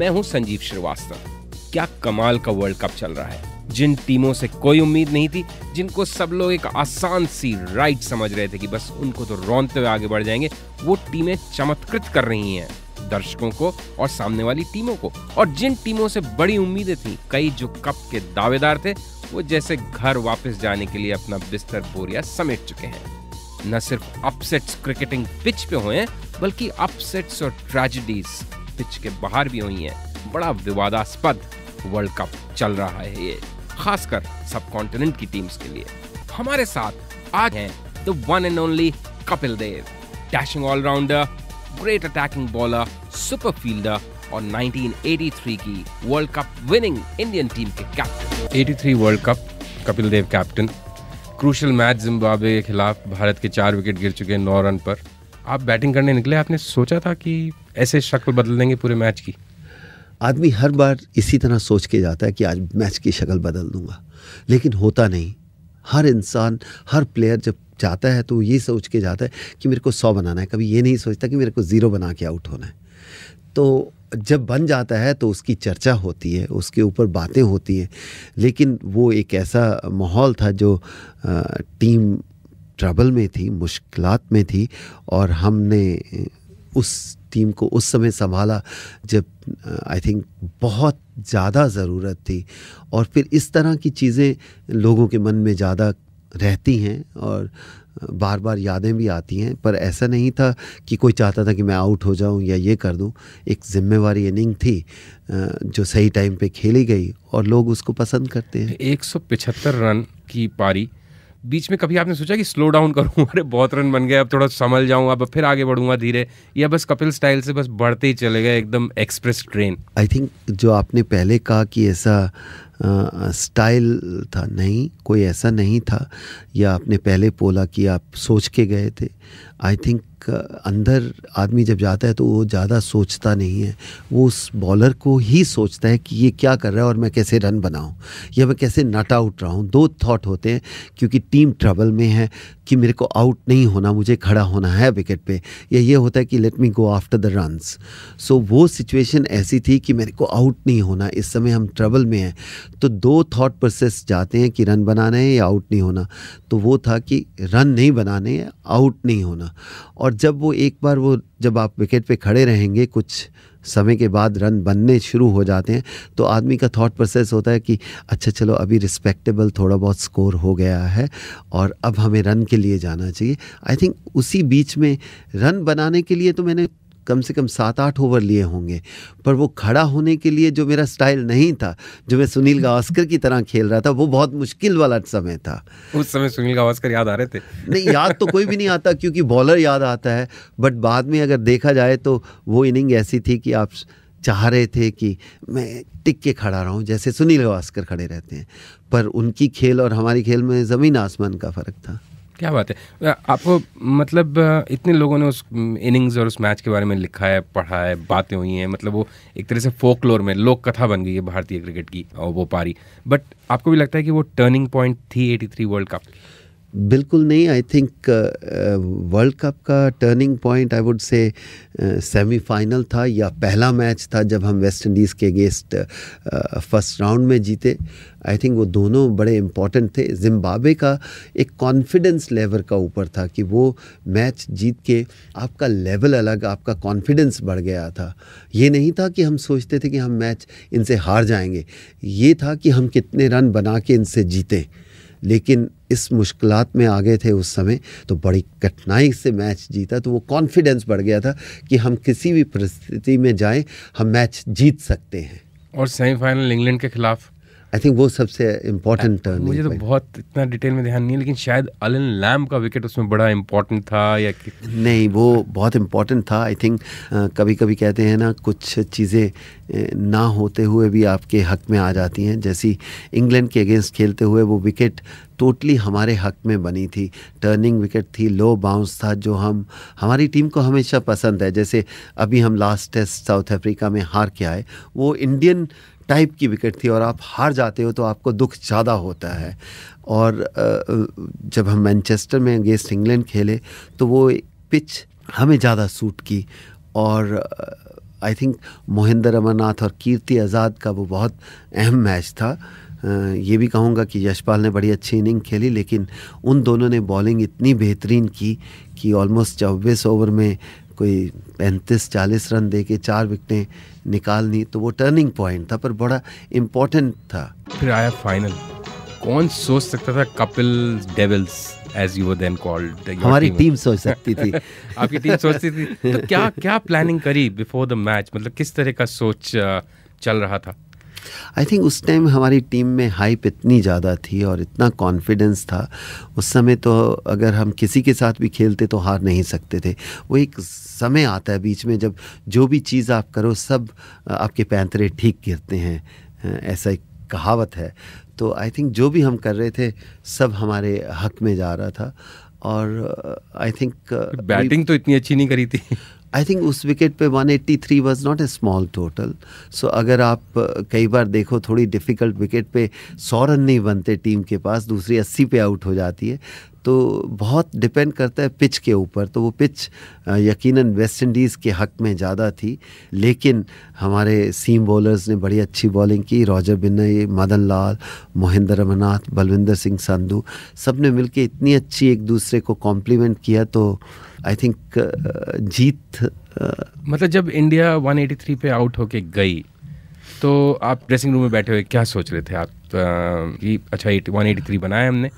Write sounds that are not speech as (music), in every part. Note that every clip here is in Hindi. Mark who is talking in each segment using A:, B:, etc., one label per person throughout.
A: मैं हूं संजीव श्रीवास्तव क्या कमाल का वर्ल्ड कप चल रहा है जिन टीमों से कोई उम्मीद नहीं थी जिनको सब लोग एक आसान सी राइट समझ रहे थे कि बस उनको तो रौनते हुए आगे बढ़ जाएंगे वो टीमें चमत्कृत कर रही हैं दर्शकों को और सामने वाली टीमों को और जिन टीमों से बड़ी उम्मीदें थी कई जो कप के दावेदार थे वो जैसे घर वापस जाने के लिए अपना बिस्तर बोरिया समेट चुके हैं न सिर्फ अपसेट्स क्रिकेटिंग पिच पे हुए हैं बल्कि अपसेट्स और ट्रेजिडीज पिच के बाहर भी हुई हैं बड़ा विवादास्पद वर्ल्ड कप चल रहा है ये खासकर सब कॉन्टिनेंट की टीम्स के लिए हमारे साथ आज हैं the one and only Kapil Dev dashing allrounder great attacking bowler super fielder और 1983 की world cup winning Indian team के captain 83 world cup Kapil Dev captain crucial match Zimbabwe के खिलाफ भारत के चार विकेट गिर चुके हैं नौ रन पर आप बैटिंग करने निकले आपने सोचा था कि ऐसे शक्ल बदल देंगे पूरे मैच की
B: आदमी हर बार इसी तरह सोच के जाता है कि आज मैच की शक्ल बदल दूंगा लेकिन होता नहीं हर इंसान हर प्लेयर जब जाता है तो ये सोच के जाता है कि मेरे को सौ बनाना है कभी ये नहीं सोचता कि मेरे को ज़ीरो बना के आउट होना है तो जब बन जाता है तो उसकी चर्चा होती है उसके ऊपर बातें होती हैं लेकिन वो एक ऐसा माहौल था जो टीम ट्रबल में थी मुश्किल में थी और हमने उस टीम को उस समय संभाला जब आई थिंक बहुत ज़्यादा ज़रूरत थी और फिर इस तरह की चीज़ें लोगों के मन में ज़्यादा रहती हैं और बार बार यादें भी आती हैं पर ऐसा नहीं था कि कोई चाहता था कि मैं आउट हो जाऊं या ये कर दूं एक जिम्मेवारी इनिंग थी जो सही टाइम पे खेली गई और लोग उसको पसंद करते हैं
A: एक रन की पारी बीच में कभी आपने सोचा कि स्लो डाउन करूँ अरे बहुत रन बन गए अब थोड़ा संभल जाऊँ अब फिर आगे बढ़ूंगा धीरे या बस कपिल स्टाइल से बस बढ़ते ही चले गए एकदम एक्सप्रेस ट्रेन
B: आई थिंक जो आपने पहले कहा कि ऐसा स्टाइल था नहीं कोई ऐसा नहीं था या आपने पहले बोला कि आप सोच के गए थे आई थिंक एक अंदर आदमी जब जाता है तो वो ज़्यादा सोचता नहीं है वो उस बॉलर को ही सोचता है कि ये क्या कर रहा है और मैं कैसे रन बनाऊँ या मैं कैसे नट आउट रहा हूँ दो थाट होते हैं क्योंकि टीम ट्रबल में है कि मेरे को आउट नहीं होना मुझे खड़ा होना है विकेट पे या ये होता है कि let me go after the runs so वो सिचुएशन ऐसी थी कि मेरे को आउट नहीं होना इस समय हम ट्रबल में हैं तो दो थाट प्रोसेस जाते हैं कि रन बनाना है या आउट नहीं होना तो वो था कि रन नहीं बनाने आउट नहीं होना और और जब वो एक बार वो जब आप विकेट पे खड़े रहेंगे कुछ समय के बाद रन बनने शुरू हो जाते हैं तो आदमी का थॉट प्रोसेस होता है कि अच्छा चलो अभी रिस्पेक्टेबल थोड़ा बहुत स्कोर हो गया है और अब हमें रन के लिए जाना चाहिए आई थिंक उसी बीच में रन बनाने के लिए तो मैंने कम से कम सात आठ ओवर लिए होंगे पर वो खड़ा होने के लिए जो मेरा स्टाइल नहीं था जो मैं सुनील गावस्कर की तरह खेल रहा था वो बहुत मुश्किल वाला समय था
A: उस समय सुनील गावस्कर याद आ रहे थे नहीं याद तो
B: कोई भी नहीं आता क्योंकि बॉलर याद आता है बट बाद में अगर देखा जाए तो वो इनिंग ऐसी थी कि आप चाह रहे थे कि मैं टिक के खड़ा रहूं जैसे सुनील गावस्कर खड़े रहते हैं पर उनकी खेल और हमारी खेल में ज़मीन आसमान का फ़र्क था
A: क्या बात है आपको मतलब इतने लोगों ने उस इनिंग्स और उस मैच के बारे में लिखा है पढ़ा है बातें हुई हैं मतलब वो एक तरह से लोर में लोक कथा बन गई है भारतीय क्रिकेट की और वो पारी बट आपको भी लगता है कि वो टर्निंग पॉइंट थी 83 वर्ल्ड कप
B: बिल्कुल नहीं आई थिंक वर्ल्ड कप का turning point I would say semifinal था या पहला मैच था जब हम वेस्ट इंडीज़ के अगेंस्ट फर्स्ट राउंड में जीते आई थिंक वो दोनों बड़े इम्पॉर्टेंट थे जिम्बाब्वे का एक कॉन्फिडेंस लेवल का ऊपर था कि वो मैच जीत के आपका लेवल अलग आपका कॉन्फिडेंस बढ़ गया था ये नहीं था कि हम सोचते थे कि हम मैच इनसे हार जाएंगे ये था कि हम कितने रन बना के इनसे जीतें लेकिन इस मुश्किल में आ गए थे उस समय तो बड़ी कठिनाई से मैच जीता तो वो कॉन्फिडेंस बढ़ गया था कि हम किसी भी परिस्थिति में जाएं हम मैच जीत सकते हैं
A: और सेमीफाइनल इंग्लैंड के खिलाफ
B: आई थिंक वो सबसे इम्पोर्टेंट टर्न मुझे तो
A: बहुत इतना डिटेल में ध्यान नहीं है लेकिन शायद अलन लैम का विकेट उसमें बड़ा
B: इम्पोर्टेंट था या नहीं वो बहुत इम्पोर्टेंट था आई थिंक कभी कभी कहते हैं ना कुछ चीज़ें ना होते हुए भी आपके हक में आ जाती हैं जैसी इंग्लैंड के अगेंस्ट खेलते हुए वो विकेट टोटली हमारे हक में बनी थी टर्निंग विकेट थी लो बाउंस था जो हम हमारी टीम को हमेशा पसंद है जैसे अभी हम लास्ट टेस्ट साउथ अफ्रीका में हार के आए वो इंडियन टाइप की विकेट थी और आप हार जाते हो तो आपको दुख ज़्यादा होता है और जब हम मैनचेस्टर में अगेंस्ट इंग्लैंड खेले तो वो पिच हमें ज़्यादा सूट की और आई थिंक मोहिंदर अमरनाथ और कीर्ति आज़ाद का वो बहुत अहम मैच था ये भी कहूँगा कि यशपाल ने बड़ी अच्छी इनिंग खेली लेकिन उन दोनों ने बॉलिंग इतनी बेहतरीन की कि ऑलमोस्ट चौबीस ओवर में कोई पैंतीस चालीस रन दे के चार विकटें निकालनी तो वो टर्निंग पॉइंट था पर बड़ा इम्पोर्टेंट था फिर आया फाइनल
A: कौन सोच सकता था Kapil devils as you then called हमारी टीम, टीम सोच सकती थी (laughs) आपकी टीम सोचती थी तो क्या क्या प्लानिंग करी बिफोर द मैच मतलब किस तरह का सोच चल रहा था
B: आई थिंक उस टाइम हमारी टीम में हाइप इतनी ज़्यादा थी और इतना कॉन्फिडेंस था उस समय तो अगर हम किसी के साथ भी खेलते तो हार नहीं सकते थे वो एक समय आता है बीच में जब जो भी चीज़ आप करो सब आपके पैंतरे ठीक गिरते हैं ऐसा एक कहावत है तो आई थिंक जो भी हम कर रहे थे सब हमारे हक में जा रहा था और आई थिंक बैटिंग तो इतनी अच्छी नहीं करी थी आई थिंक उस विकेट पे 183 eighty three was not a small total so अगर आप कई बार देखो थोड़ी डिफ़िकल्ट विकेट पे सौ रन नहीं बनते टीम के पास दूसरी अस्सी पे आउट हो जाती है तो बहुत डिपेंड करता है पिच के ऊपर तो वो पिच यकीनन वेस्ट इंडीज़ के हक में ज़्यादा थी लेकिन हमारे सीम बॉलर्स ने बड़ी अच्छी बॉलिंग की रॉजर बिन्नई मदन लाल मोहिंद्र रमनाथ बलविंदर सिंह संधू सब ने मिल इतनी अच्छी एक दूसरे को कॉम्प्लीमेंट किया तो आई थिंक uh, जीत uh,
A: मतलब जब इंडिया 183 पे आउट होके गई तो आप ड्रेसिंग रूम में बैठे हुए क्या सोच रहे थे आप कि uh, अच्छा वन एटी बनाया हमने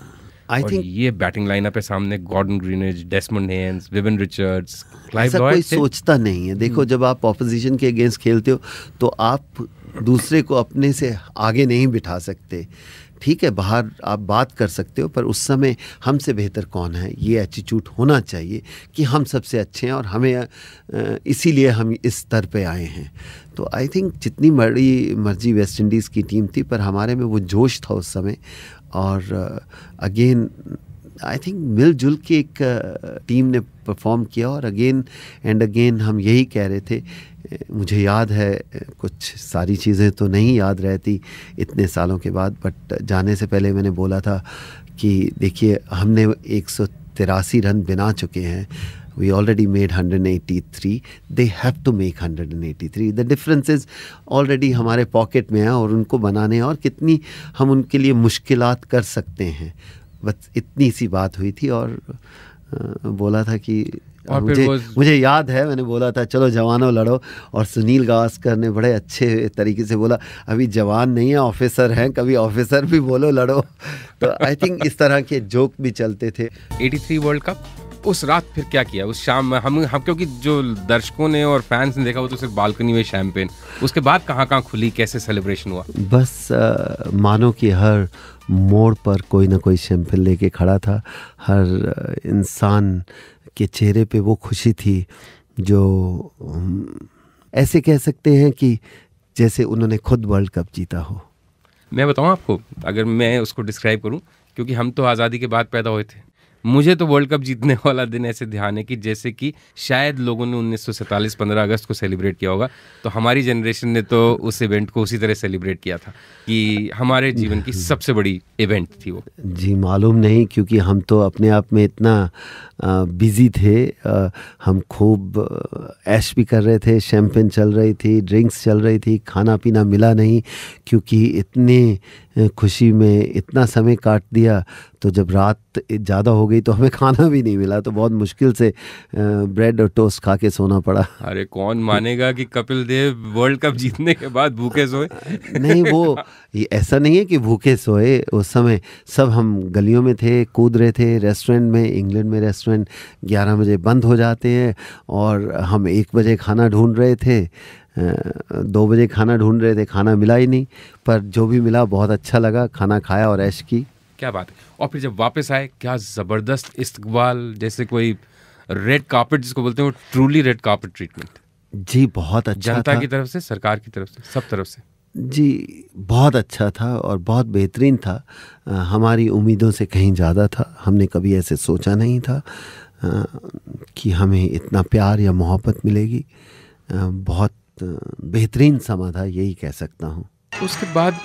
A: आई थिंक ये बैटिंग लाइनअप है सामने Gordon Greenidge Desmond Haynes Vivian Richards ऐसा कोई सोचता
B: नहीं है देखो हम्म। जब आप ऑपोजिशन के अगेंस्ट खेलते हो तो आप दूसरे को अपने से आगे नहीं बिठा सकते ठीक है बाहर आप बात कर सकते हो पर उस समय हमसे बेहतर कौन है ये एटीट्यूड होना चाहिए कि हम सबसे अच्छे हैं और हमें इसीलिए हम इस स्तर पे आए हैं तो आई थिंक जितनी बड़ी मर्जी वेस्ट इंडीज़ की टीम थी पर हमारे में वो जोश था उस समय और अगेन आई थिंक मिलजुल के एक टीम ने परफॉर्म किया और अगेन एंड अगेन हम यही कह रहे थे मुझे याद है कुछ सारी चीज़ें तो नहीं याद रहती इतने सालों के बाद बट जाने से पहले मैंने बोला था कि देखिए हमने एक तिरासी रन बिना चुके हैं we already made 183 they have to make 183 the difference is already हमारे पॉकेट में हैं और उनको बनाने और कितनी हम उनके लिए मुश्किल कर सकते हैं बस इतनी सी बात हुई थी और बोला था कि और मुझे मुझे याद है मैंने बोला था चलो जवानों लड़ो और सुनील गावस्कर ने बड़े अच्छे तरीके से बोला अभी जवान नहीं है ऑफिसर हैं कभी ऑफिसर भी बोलो लड़ो तो आई थिंक इस तरह के जोक भी चलते थे 83 वर्ल्ड कप
A: उस रात फिर क्या किया उस शाम हम हम क्योंकि जो दर्शकों ने और फैंस ने देखा वो तो सिर्फ बालकनी में शैम्पेन उसके बाद कहाँ कहाँ खुली कैसे सेलिब्रेशन हुआ
B: बस आ, मानो कि हर मोड़ पर कोई ना कोई शैम्पेन लेके खड़ा था हर इंसान के चेहरे पे वो खुशी थी जो ऐसे कह सकते हैं कि जैसे उन्होंने खुद वर्ल्ड कप जीता हो
A: मैं बताऊँ आपको अगर मैं उसको डिस्क्राइब करूँ क्योंकि हम तो आज़ादी के बाद पैदा हुए थे मुझे तो वर्ल्ड कप जीतने वाला दिन ऐसे ध्यान है कि जैसे कि शायद लोगों ने उन्नीस सौ सैंतालीस पंद्रह अगस्त को सेलिब्रेट किया होगा तो हमारी जनरेशन ने तो उस इवेंट को उसी तरह सेलिब्रेट किया था कि हमारे जीवन की (laughs) सबसे बड़ी इवेंट थी वो
B: जी मालूम नहीं क्योंकि हम तो अपने आप में इतना बिजी थे हम खूब ऐश भी कर रहे थे शैम्पेन चल रही थी ड्रिंक्स चल रही थी खाना पीना मिला नहीं क्योंकि इतने खुशी में इतना समय काट दिया तो जब रात ज़्यादा हो गई तो हमें खाना भी नहीं मिला तो बहुत मुश्किल से ब्रेड और टोस्ट खा के सोना पड़ा
A: अरे कौन मानेगा कि कपिल देव वर्ल्ड कप जीतने के बाद भूखे सोए नहीं वो
B: ये ऐसा नहीं है कि भूखे सोए उस समय सब हम गलियों में थे कूद रहे थे रेस्टोरेंट में इंग्लैंड में रेस्टोरेंट ग्यारह बजे बंद हो जाते हैं और हम एक बजे खाना ढूंढ रहे थे दो बजे खाना ढूंढ रहे थे खाना मिला ही नहीं पर जो भी मिला बहुत अच्छा लगा खाना खाया और ऐश की
A: क्या बात है और फिर जब वापस आए क्या ज़बरदस्त इस्तबाल जैसे कोई रेड कार्पेट जिसको बोलते हैं वो ट्रूली रेड कार्पेट ट्रीटमेंट
B: जी बहुत अच्छा जनता की
A: तरफ से सरकार की तरफ से सब तरफ से
B: जी बहुत अच्छा था और बहुत बेहतरीन था आ, हमारी उम्मीदों से कहीं ज़्यादा था हमने कभी ऐसे सोचा नहीं था आ, कि हमें इतना प्यार या मोहब्बत मिलेगी आ, बहुत बेहतरीन समा था यही कह सकता हूँ
A: उसके बाद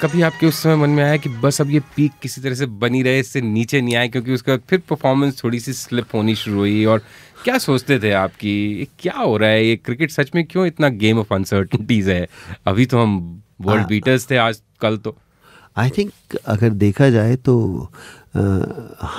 A: कभी आपके उस समय मन में
B: आया कि बस अब ये पीक
A: किसी तरह से बनी रहे इससे नीचे नहीं आए क्योंकि उसके बाद फिर परफॉर्मेंस थोड़ी सी स्लिप होनी शुरू हुई और क्या सोचते थे आपकी ये क्या हो रहा है ये क्रिकेट सच में क्यों इतना गेम ऑफ अनसर्टनिटीज है अभी तो हम वर्ल्ड बीटर्स थे आज कल तो
B: आई थिंक अगर देखा जाए तो आ,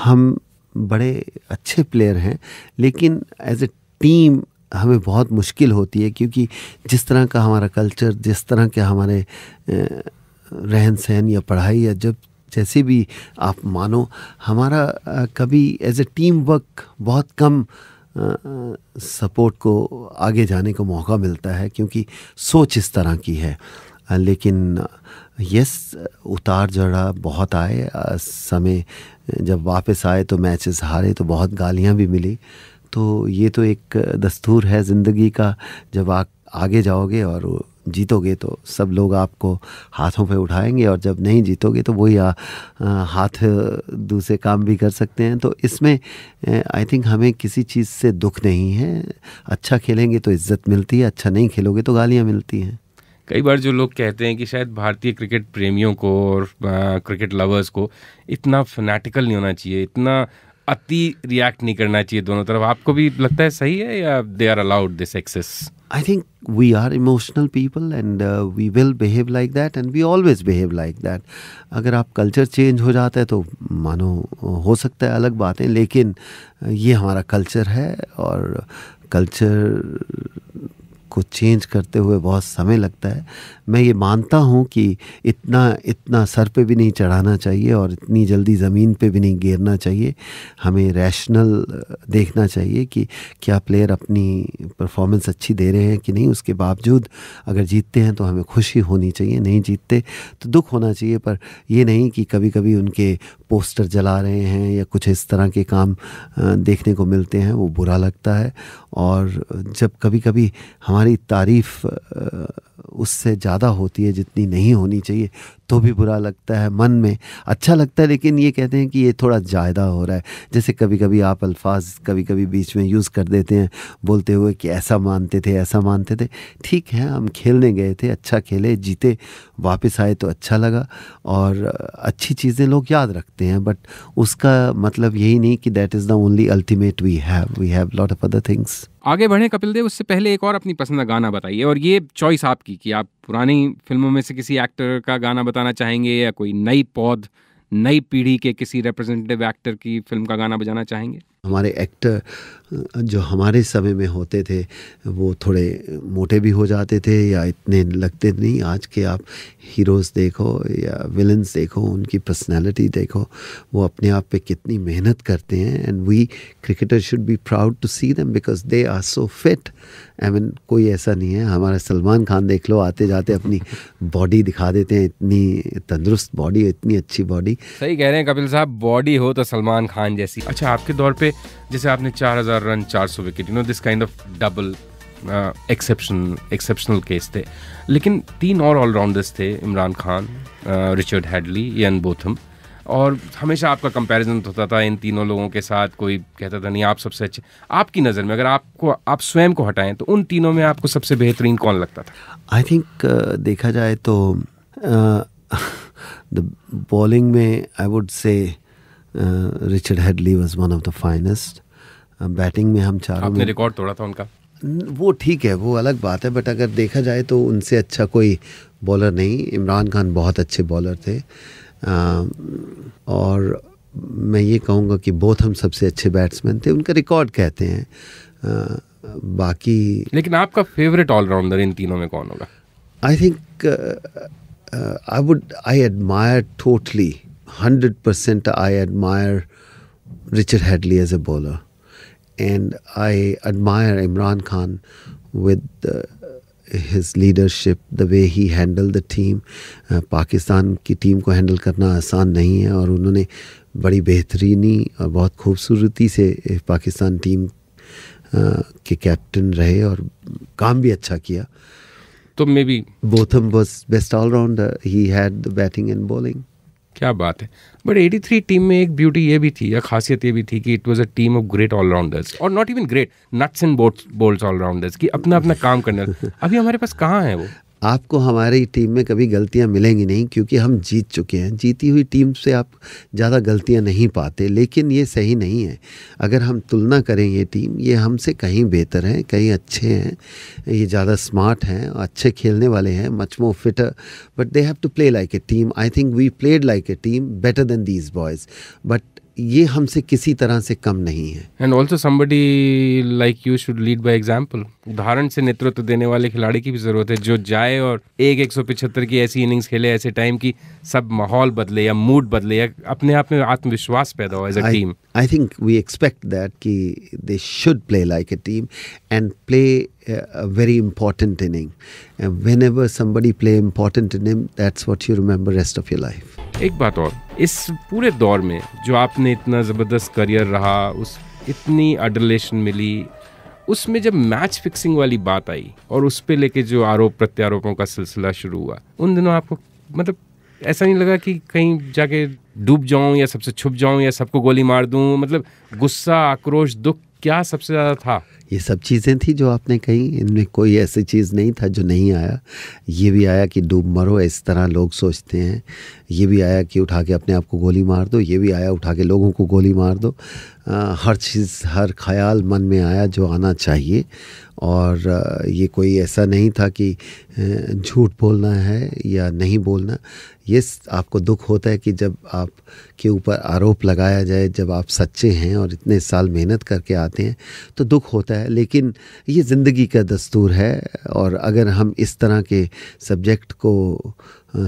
B: हम बड़े अच्छे प्लेयर हैं लेकिन एज ए टीम हमें बहुत मुश्किल होती है क्योंकि जिस तरह का हमारा कल्चर जिस तरह के हमारे रहन सहन या पढ़ाई या जब जैसे भी आप मानो हमारा कभी एज ए टीम वर्क बहुत कम सपोर्ट को आगे जाने को मौका मिलता है क्योंकि सोच इस तरह की है लेकिन यस उतार चढ़ा बहुत आए समय जब वापस आए तो मैचेस हारे तो बहुत गालियाँ भी मिली तो ये तो एक दस्तूर है ज़िंदगी का जब आप आगे जाओगे और जीतोगे तो सब लोग आपको हाथों पे उठाएंगे और जब नहीं जीतोगे तो वही हाथ दूसरे काम भी कर सकते हैं तो इसमें आई थिंक हमें किसी चीज़ से दुख नहीं है अच्छा खेलेंगे तो इज्जत मिलती है अच्छा नहीं खेलोगे तो गालियाँ मिलती हैं
A: कई बार जो लोग कहते हैं कि शायद भारतीय क्रिकेट प्रेमियों को और आ, क्रिकेट लवर्स को इतना फनेटिकल नहीं होना चाहिए इतना अति रिएक्ट नहीं करना चाहिए दोनों तरफ आपको भी लगता है सही है या they are allowed this access
B: I think we are emotional people and we will behave like that and we always behave like that अगर आप कल्चर चेंज हो जाता है तो मानो हो सकता है अलग बातें लेकिन ये हमारा कल्चर है और कल्चर को चेंज करते हुए बहुत समय लगता है मैं ये मानता हूँ कि इतना इतना सर पे भी नहीं चढ़ाना चाहिए और इतनी जल्दी ज़मीन पे भी नहीं गिरना चाहिए हमें रैशनल देखना चाहिए कि क्या प्लेयर अपनी परफॉर्मेंस अच्छी दे रहे हैं कि नहीं उसके बावजूद अगर जीतते हैं तो हमें खुशी होनी चाहिए नहीं जीतते तो दुख होना चाहिए पर यह नहीं कि कभी कभी उनके पोस्टर जला रहे हैं या कुछ इस तरह के काम देखने को मिलते हैं वो बुरा लगता है और जब कभी कभी हमारे हमारी तारीफ उससे ज़्यादा होती है जितनी नहीं होनी चाहिए तो भी बुरा लगता है मन में अच्छा लगता है लेकिन ये कहते हैं कि ये थोड़ा ज़्यादा हो रहा है जैसे कभी कभी आप अल्फाज कभी कभी बीच में यूज़ कर देते हैं बोलते हुए कि ऐसा मानते थे ऐसा मानते थे ठीक है हम खेलने गए थे अच्छा खेले जीते वापस आए तो अच्छा लगा और अच्छी चीज़ें लोग याद रखते हैं बट उसका मतलब यही नहीं कि that is the only ultimate we have we have lot of other things
A: आगे बढ़े कपिल देव उससे पहले एक और अपनी पसंद का गाना बताइए और ये चॉइस आपकी कि आप पुरानी फिल्मों में से किसी एक्टर का गाना बताना चाहेंगे या कोई नई पौध नई पीढ़ी के किसी रिप्रेजेंटेटिव एक्टर की फिल्म का गाना बजाना चाहेंगे
B: हमारे एक्टर जो हमारे समय में होते थे वो थोड़े मोटे भी हो जाते थे या इतने लगते नहीं आज के आप हीरोज़ देखो या विलन्स देखो उनकी पर्सनालिटी देखो वो अपने आप पे कितनी मेहनत करते हैं and we cricketer should be proud to see them because they are so fit I mean कोई ऐसा नहीं है हमारा सलमान खान देख लो आते जाते अपनी बॉडी दिखा देते हैं इतनी तंदुरुस्त बॉडी इतनी अच्छी बॉडी
A: सही कह रहे हैं कपिल साहब बॉडी हो तो सलमान खान जैसी अच्छा आपके दौर पे जैसे आपने 4000 run 400 wicket you know this kind of double exception exceptional case थे लेकिन तीन और ऑलराउंडर्स थे Imran Khan Richard Hadlee Ian Botham और हमेशा आपका कंपैरिजन होता था इन तीनों लोगों के साथ कोई कहता था नहीं आप सबसे अच्छे आपकी नज़र में अगर आपको आप स्वयं को हटाएं तो उन तीनों में आपको सबसे बेहतरीन कौन लगता
B: था आई थिंक uh, देखा जाए तो बॉलिंग uh, (laughs) में I would say Richard Hadlee was one of the finest batting में हम चारों आपने रिकॉर्ड तोड़ा था उनका वो ठीक है वो अलग बात है बट अगर देखा जाए तो उनसे अच्छा कोई बॉलर नहीं इमरान खान बहुत अच्छे बॉलर थे आ, uh, और मैं ये कहूँगा कि बहुत हम सबसे अच्छे बैट्समैन थे उनका रिकॉर्ड कहते हैं आ, uh, बाकी
A: लेकिन आपका फेवरेट ऑलराउंडर इन तीनों में कौन होगा
B: I think I would I admire totally hundred percent I admire Richard as as bowler. Bowler and I admire Imran Khan with his leadership, the way he handled the team. Pakistan uh, की टीम को हैंडल करना आसान नहीं है और उन्होंने बड़ी बेहतरीनी और बहुत खूबसूरती से पाकिस्तान टीम uh, के कैप्टन रहे और काम भी अच्छा किया तो maybe Botham was best allrounder ही had the batting and bowling
A: क्या बात है बट एटी थ्री टीम में एक ब्यूटी ये भी थी या खासियत ये भी थी कि it was a team of great allrounders और not even great nuts and bolts allrounders कि अपना अपना काम करने अभी हमारे पास
B: कहाँ है वो आपको हमारी टीम में कभी गलतियां मिलेंगी नहीं क्योंकि हम जीत चुके हैं जीती हुई टीम से आप ज़्यादा गलतियां नहीं पाते लेकिन ये सही नहीं है अगर हम तुलना करें ये टीम ये हमसे कहीं बेहतर हैं कहीं अच्छे हैं ये ज़्यादा स्मार्ट हैं अच्छे खेलने वाले हैं much more fit but they have to play like a team I think we played like a team better than these boys but ये हमसे किसी तरह से कम नहीं है
A: and also somebody like you should lead by example उदाहरण से नेतृत्व देने वाले खिलाड़ी की भी जरूरत है जो जाए और एक एक सौ पिछहत्तर की ऐसी इनिंग्स खेले ऐसे टाइम की सब माहौल बदले या मूड बदले या अपने आप में आत्मविश्वास पैदा हो as a team
B: I think we expect that कि they should play like a team and play very important inning whenever somebody play play inning that's what you remember rest of your life
A: एक बात और इस पूरे दौर में जो आपने इतना ज़बरदस्त करियर रहा उस इतनी अडलेशन मिली उसमें जब मैच फिक्सिंग वाली बात आई और उस पर लेके जो आरोप प्रत्यारोपों का सिलसिला शुरू हुआ उन दिनों आपको मतलब ऐसा नहीं लगा कि कहीं जाके डूब जाऊं या सबसे छुप जाऊं या सबको गोली मार दूं मतलब गुस्सा आक्रोश दुख क्या सबसे ज़्यादा था
B: ये सब चीज़ें थी जो आपने कही इनमें कोई ऐसी चीज़ नहीं था जो नहीं आया ये भी आया कि डूब मरो इस तरह लोग सोचते हैं ये भी आया कि उठा के अपने आप को गोली मार दो ये भी आया उठा के लोगों को गोली मार दो आ, हर चीज़ हर ख्याल मन में आया जो आना चाहिए और ये कोई ऐसा नहीं था कि झूठ बोलना है या नहीं बोलना ये आपको दुख होता है कि जब आप के ऊपर आरोप लगाया जाए जब आप सच्चे हैं और इतने साल मेहनत करके आते हैं तो दुख होता है है लेकिन ये ज़िंदगी का दस्तूर है और अगर हम इस तरह के सब्जेक्ट को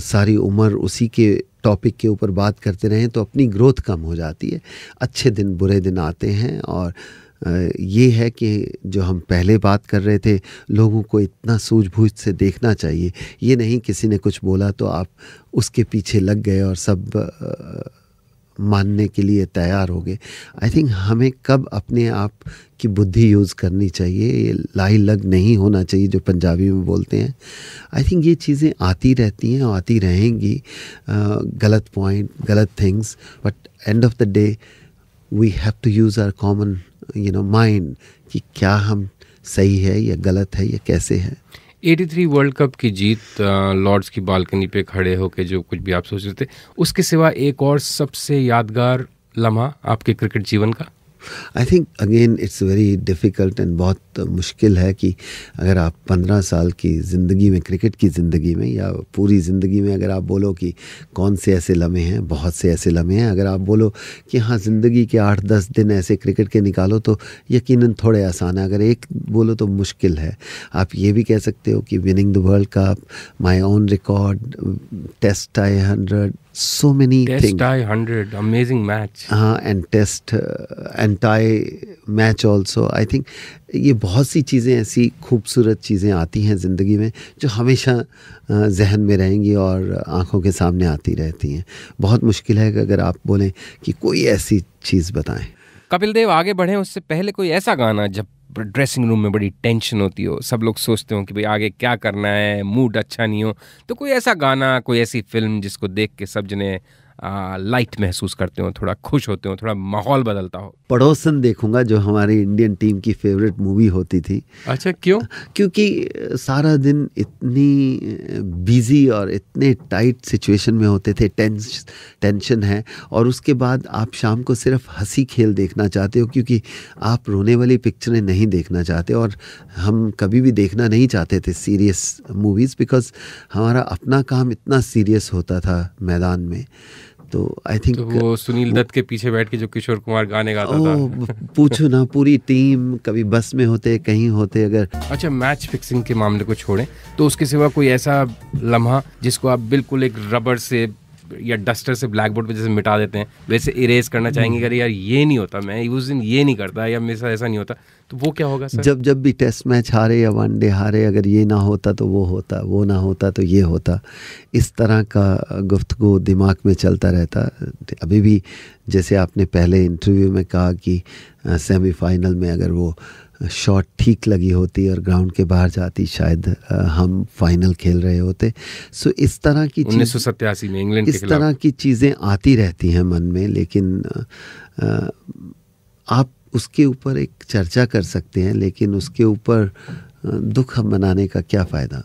B: सारी उम्र उसी के टॉपिक के ऊपर बात करते रहें तो अपनी ग्रोथ कम हो जाती है अच्छे दिन बुरे दिन आते हैं और ये है कि जो हम पहले बात कर रहे थे लोगों को इतना सूझबूझ से देखना चाहिए ये नहीं किसी ने कुछ बोला तो आप उसके पीछे लग गए और सब मानने के लिए तैयार हो गए आई थिंक हमें कब अपने आप की बुद्धि यूज़ करनी चाहिए ये लाई लग नहीं होना चाहिए जो पंजाबी में बोलते हैं आई थिंक ये चीज़ें आती रहती हैं आती रहेंगी गलत पॉइंट गलत things but end of the day we have to use our common you know mind कि क्या हम सही है या गलत है या कैसे है
A: 83 वर्ल्ड कप की जीत लॉर्ड्स की बालकनी पे खड़े होकर जो कुछ भी आप सोच रहे थे उसके सिवा एक और सबसे यादगार लम्हा आपके क्रिकेट जीवन का
B: I think again it's very difficult and बहुत मुश्किल है कि अगर आप पंद्रह साल की ज़िंदगी में क्रिकेट की ज़िंदगी में या पूरी ज़िंदगी में अगर आप बोलो कि कौन से ऐसे लम्हे हैं बहुत से ऐसे लम्हे हैं अगर आप बोलो कि हाँ ज़िंदगी के आठ दस दिन ऐसे क्रिकेट के निकालो तो यकीन थोड़े आसान है अगर एक बोलो तो मुश्किल है आप ये भी कह सकते हो कि winning the world cup my own record test I hundred so many test things.
A: tie 100 amazing match
B: uh, and test uh, and tie match also i think ये बहुत सी चीज़ें ऐसी खूबसूरत चीज़ें आती हैं ज़िंदगी में जो हमेशा जहन में रहेंगी और आंखों के सामने आती रहती हैं बहुत मुश्किल है कि अगर आप बोलें कि कोई ऐसी चीज़ बताएं
A: कपिल देव आगे बढ़ें उससे पहले कोई ऐसा गाना जब ड्रेसिंग रूम में बड़ी टेंशन होती हो सब लोग सोचते हो कि भाई आगे क्या करना है मूड अच्छा नहीं हो तो कोई ऐसा गाना कोई ऐसी फिल्म जिसको देख के सब जने आ, लाइट महसूस करते हो थोड़ा खुश होते हो थोड़ा माहौल बदलता हो
B: पड़ोसन देखूंगा जो हमारी इंडियन टीम की फेवरेट मूवी होती थी अच्छा क्यों क्योंकि सारा दिन इतनी बिजी और इतने टाइट सिचुएशन में होते थे टेंस टेंशन है और उसके बाद आप शाम को सिर्फ हंसी खेल देखना चाहते हो क्योंकि आप रोने वाली पिक्चरें नहीं देखना चाहते और हम कभी भी देखना नहीं चाहते थे सीरियस मूवीज़ बिकॉज़ हमारा अपना काम इतना सीरियस होता था मैदान में तो आई थिंक तो uh, सुनील
A: दत्त के पीछे बैठ के जो किशोर कुमार गाने गाता ओ, था पूछो ना
B: पूरी टीम कभी बस में होते कहीं होते अगर अच्छा मैच फिक्सिंग के मामले को छोड़ें तो
A: उसके सिवा कोई ऐसा लम्हा जिसको आप बिल्कुल एक रबर से या डस्टर से ब्लैक बोर्ड पर जैसे मिटा देते हैं वैसे इरेज करना चाहेंगे hmm. अगर यार ये नहीं होता मैं उस दिन ये नहीं करता या मेरे साथ ऐसा नहीं होता तो वो
B: क्या होगा सर जब जब भी टेस्ट मैच हारे या वनडे हारे अगर ये ना होता तो वो होता वो ना होता तो ये होता इस तरह का गुफ्तगु दिमाग में चलता रहता अभी भी जैसे आपने पहले इंटरव्यू में कहा कि सेमीफाइनल में अगर वो शॉट ठीक लगी होती और ग्राउंड के बाहर जाती शायद हम फाइनल खेल रहे होते सो इस तरह की चीज़ सत्यासी में इंग्लैंड इस तरह की चीज़ें आती रहती हैं मन में लेकिन आ, आप उसके ऊपर एक चर्चा कर सकते हैं लेकिन उसके ऊपर दुख मनाने का क्या फ़ायदा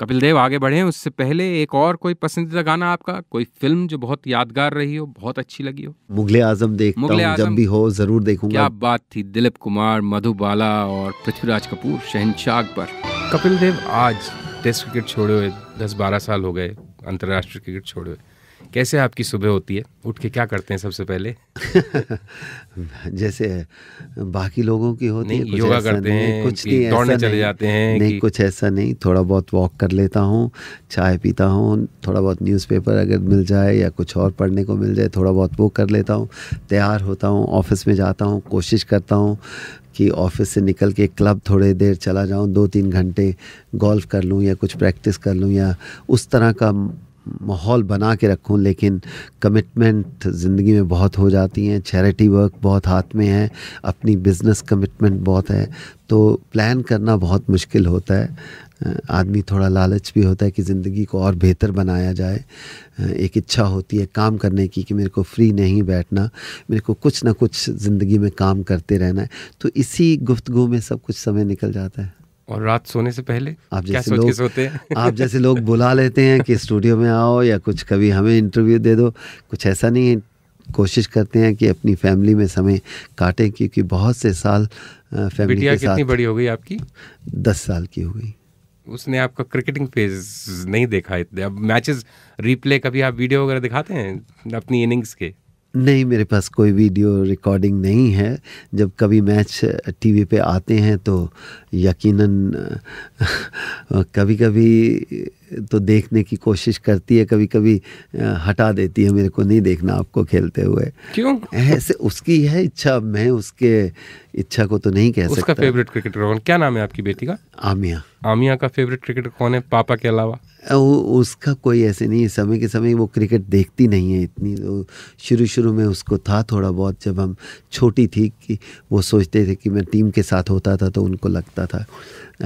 A: कपिल देव आगे बढ़े उससे पहले एक और कोई पसंदीदा गाना आपका कोई फिल्म जो बहुत यादगार रही हो बहुत अच्छी लगी हो
B: मुगले आजम देख जब भी हो जरूर देखूंगा क्या
A: बात थी दिलीप कुमार मधुबाला और पृथ्वीराज कपूर शहनशाह पर कपिल देव आज टेस्ट क्रिकेट छोड़े हुए दस बारह साल हो गए अंतर्राष्ट्रीय क्रिकेट छोड़े हुए कैसे आपकी सुबह होती
B: है उठ के क्या करते हैं सबसे पहले (laughs) जैसे बाकी लोगों की होती है योगा करते हैं कुछ नहीं दौड़ने चले जाते हैं नहीं कुछ ऐसा नहीं थोड़ा बहुत वॉक कर लेता हूँ चाय पीता हूँ थोड़ा बहुत न्यूज़पेपर अगर मिल जाए या कुछ और पढ़ने को मिल जाए थोड़ा बहुत वो कर लेता हूँ तैयार होता हूँ ऑफिस में जाता हूँ कोशिश करता हूँ कि ऑफिस से निकल के क्लब थोड़े देर चला जाऊँ दो तीन घंटे गोल्फ कर लूँ या कुछ प्रैक्टिस कर लूँ या उस तरह का माहौल बना के रखूं लेकिन कमिटमेंट ज़िंदगी में बहुत हो जाती हैं चैरिटी वर्क बहुत हाथ में है अपनी बिज़नेस कमिटमेंट बहुत है तो प्लान करना बहुत मुश्किल होता है आदमी थोड़ा लालच भी होता है कि ज़िंदगी को और बेहतर बनाया जाए एक इच्छा होती है काम करने की कि मेरे को फ्री नहीं बैठना मेरे को कुछ ना कुछ ज़िंदगी में काम करते रहना है तो इसी गुफ्तगु में सब कुछ समय निकल जाता है
A: और रात सोने से पहले आप जैसे लोग सोते हैं (laughs) आप जैसे
B: लोग बुला लेते हैं कि स्टूडियो में आओ या कुछ कभी हमें इंटरव्यू दे दो कुछ ऐसा नहीं है कोशिश करते हैं कि अपनी फैमिली में समय काटें क्योंकि बहुत से साल फैमिली के साथ कितनी बड़ी हो गई आपकी दस साल की हो गई
A: उसने आपका क्रिकेटिंग पेज नहीं देखा इतने अब मैचेस रीप्ले कभी आप वीडियो वगैरह दिखाते हैं अपनी इनिंग्स के
B: नहीं मेरे पास कोई वीडियो रिकॉर्डिंग नहीं है जब कभी मैच टीवी पे आते हैं तो यकीनन (laughs) कभी कभी तो देखने की कोशिश करती है कभी कभी हटा देती है मेरे को नहीं देखना आपको खेलते हुए क्यों ऐसे उसकी है इच्छा मैं उसके इच्छा को तो नहीं कह उसका सकता
A: फेवरेट क्रिकेटर कौन क्या नाम है आपकी बेटी का आमिया आमिया का फेवरेट क्रिकेटर कौन है पापा के अलावा
B: वो उसका कोई ऐसे नहीं है समय के समय वो क्रिकेट देखती नहीं है इतनी तो शुरू शुरू में उसको था थोड़ा बहुत जब हम छोटी थी कि वो सोचते थे कि मैं टीम के साथ होता था तो उनको लगता था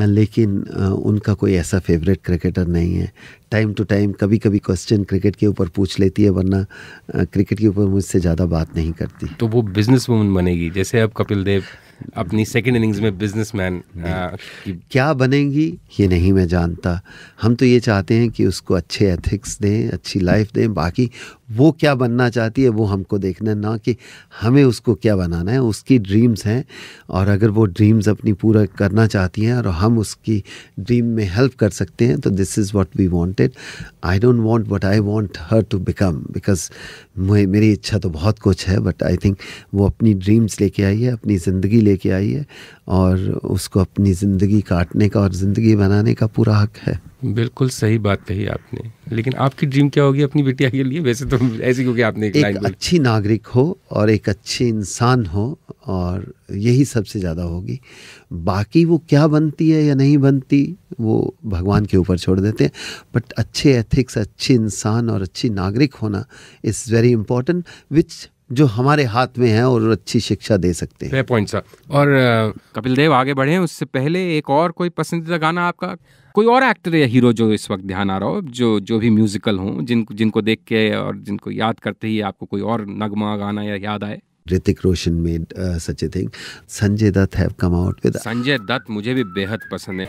B: लेकिन उनका कोई ऐसा फेवरेट क्रिकेटर नहीं नहीं है टाइम टू टाइम कभी कभी क्वेश्चन क्रिकेट के ऊपर पूछ लेती है वरना क्रिकेट के ऊपर मुझसे ज़्यादा बात नहीं करती तो
A: वो बिजनेस वूमन बनेगी जैसे अब कपिल देव अपनी सेकेंड इनिंग्स में बिजनेस मैन
B: क्या बनेंगी ये नहीं मैं जानता हम तो ये चाहते हैं कि उसको अच्छे एथिक्स दें अच्छी लाइफ दें बाकी वो क्या बनना चाहती है वो हमको देखना है ना कि हमें उसको क्या बनाना है उसकी ड्रीम्स हैं और अगर वो ड्रीम्स अपनी पूरा करना चाहती हैं और हम उसकी ड्रीम में हेल्प कर सकते हैं तो this is what we wanted I don't want what I want her to become because मेरी इच्छा तो बहुत कुछ है बट आई थिंक वो अपनी ड्रीम्स लेके आई है अपनी ज़िंदगी लेके आई है और उसको अपनी ज़िंदगी काटने का और ज़िंदगी बनाने का पूरा हक है
A: बिल्कुल सही बात कही आपने लेकिन आपकी ड्रीम क्या होगी अपनी बिटिया के लिए वैसे तो ऐसी क्योंकि आपने
B: एक, एक अच्छी नागरिक हो और एक अच्छे इंसान हो और यही सबसे ज़्यादा होगी बाकी वो क्या बनती है या नहीं बनती वो भगवान के ऊपर छोड़ देते हैं बट अच्छे एथिक्स अच्छे इंसान और अच्छी नागरिक होना इज़ वेरी इंपॉर्टेंट विच जो हमारे हाथ में है और अच्छी शिक्षा दे सकते हैं पॉइंट
A: सर और कपिल देव आगे बढ़े उससे पहले एक और कोई पसंदीदा गाना आपका कोई और एक्टर या हीरो जो इस वक्त ध्यान आ रहा हो जो जो भी म्यूजिकल हो जिन जिनको देख के और जिनको याद करते ही आपको कोई और नगमा गाना या याद आए
B: ऋतिक रोशन में such a thing Sanjay Dutt have come out with
A: Sanjay Dutt मुझे भी बेहद पसंद है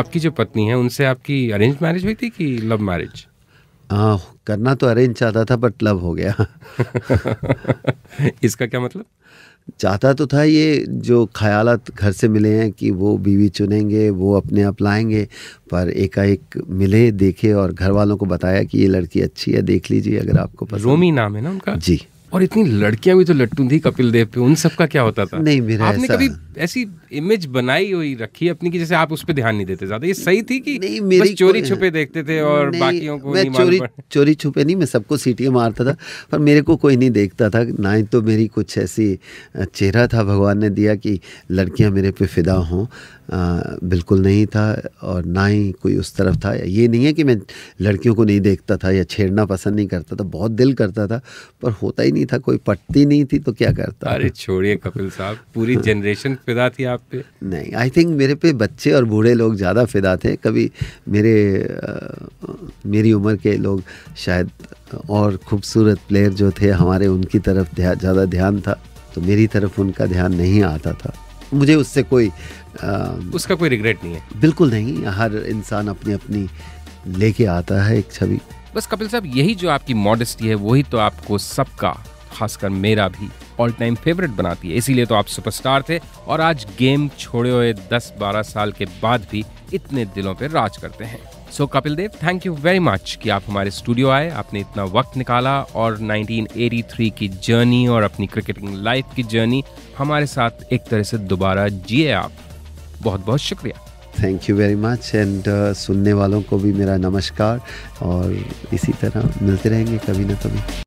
A: आपकी जो पत्नी है उनसे आपकी अरेंज मैरिज हुई थी कि लव मैरिज
B: आ, करना तो अरेंज चाहता था बट लव हो गया (laughs)
A: इसका क्या मतलब
B: चाहता तो था ये जो ख़्यालत घर से मिले हैं कि वो बीवी चुनेंगे वो अपने आप लाएंगे पर एकाएक मिले देखे और घर वालों को बताया कि ये लड़की अच्छी है देख लीजिए अगर आपको पसंद
A: रोमी नाम है ना उनका जी और इतनी लड़कियां भी तो लट्टू थी कपिल देव पे उन सब का क्या होता था नहीं मेरा आपने कभी ऐसी इमेज बनाई हुई रखी अपनी की जैसे आप उस पर ध्यान नहीं देते ज्यादा ये सही थी कि नहीं मेरी चोरी छुपे देखते थे और बाकी को मैं चोरी
B: चोरी छुपे नहीं मैं सबको सीटियाँ मारता था पर मेरे को कोई नहीं देखता था ना ही तो मेरी कुछ ऐसी चेहरा था भगवान ने दिया कि लड़कियाँ मेरे पे फिदा हों बिल्कुल नहीं था और ना ही कोई उस तरफ था ये नहीं है कि मैं लड़कियों को नहीं देखता था या छेड़ना पसंद नहीं करता था बहुत दिल करता था पर होता ही नहीं था कोई पटती नहीं थी तो क्या करता अरे
A: छोड़िए कपिल साहब पूरी जनरेशन (laughs) फिदा थी आप पे
B: नहीं आई थिंक मेरे पे बच्चे और बूढ़े लोग ज़्यादा फिदा थे कभी मेरे आ, मेरी उम्र के लोग शायद और खूबसूरत प्लेयर जो थे हमारे उनकी तरफ ध्या, ज़्यादा ध्यान था तो मेरी तरफ उनका ध्यान नहीं आता था मुझे उससे कोई आ, उसका कोई रिग्रेट नहीं है बिल्कुल नहीं हर इंसान अपनी अपनी लेके आता है एक छवि
A: बस कपिल साहब यही जो आपकी मॉडेस्टी है वही तो आपको सबका खासकर मेरा भी ऑल टाइम फेवरेट बनाती है इसीलिए तो आप सुपरस्टार थे और आज गेम छोड़े हुए 10-12 साल के बाद भी इतने दिलों पर राज करते हैं so so, Kapil Dev thank you very much कि आप हमारे स्टूडियो आए आपने इतना वक्त निकाला और 1983 की जर्नी और अपनी क्रिकेटिंग लाइफ की जर्नी हमारे साथ एक तरह से दोबारा जिए आप बहुत बहुत शुक्रिया
B: thank you very much and सुनने वालों को भी मेरा नमस्कार और इसी तरह मिलते रहेंगे कभी ना कभी